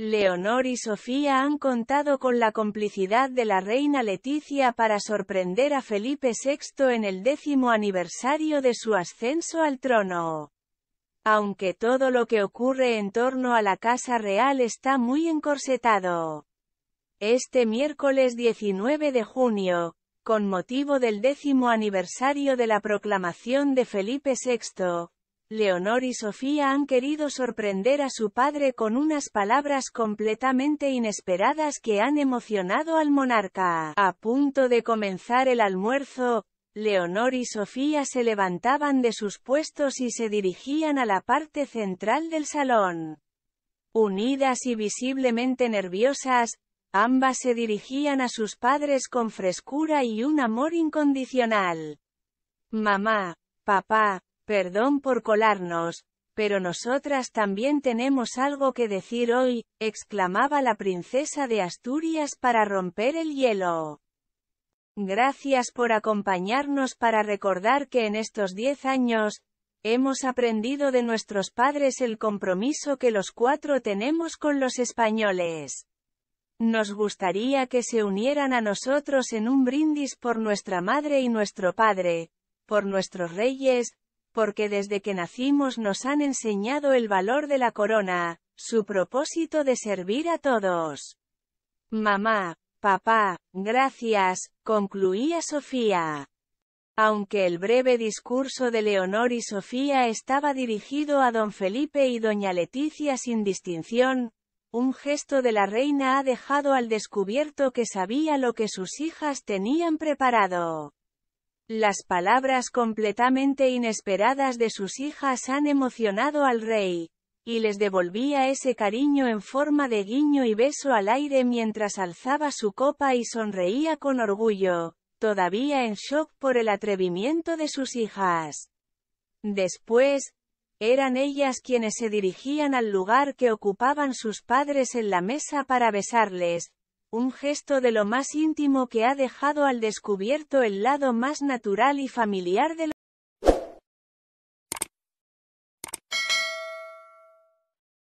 Leonor y Sofía han contado con la complicidad de la reina Leticia para sorprender a Felipe VI en el décimo aniversario de su ascenso al trono. Aunque todo lo que ocurre en torno a la Casa Real está muy encorsetado. Este miércoles 19 de junio, con motivo del décimo aniversario de la proclamación de Felipe VI, Leonor y Sofía han querido sorprender a su padre con unas palabras completamente inesperadas que han emocionado al monarca. A punto de comenzar el almuerzo, Leonor y Sofía se levantaban de sus puestos y se dirigían a la parte central del salón. Unidas y visiblemente nerviosas, ambas se dirigían a sus padres con frescura y un amor incondicional. Mamá, papá, Perdón por colarnos, pero nosotras también tenemos algo que decir hoy, exclamaba la princesa de Asturias para romper el hielo. Gracias por acompañarnos para recordar que en estos diez años, hemos aprendido de nuestros padres el compromiso que los cuatro tenemos con los españoles. Nos gustaría que se unieran a nosotros en un brindis por nuestra madre y nuestro padre, por nuestros reyes, porque desde que nacimos nos han enseñado el valor de la corona, su propósito de servir a todos. Mamá, papá, gracias, concluía Sofía. Aunque el breve discurso de Leonor y Sofía estaba dirigido a don Felipe y doña Leticia sin distinción, un gesto de la reina ha dejado al descubierto que sabía lo que sus hijas tenían preparado. Las palabras completamente inesperadas de sus hijas han emocionado al rey, y les devolvía ese cariño en forma de guiño y beso al aire mientras alzaba su copa y sonreía con orgullo, todavía en shock por el atrevimiento de sus hijas. Después, eran ellas quienes se dirigían al lugar que ocupaban sus padres en la mesa para besarles, un gesto de lo más íntimo que ha dejado al descubierto el lado más natural y familiar de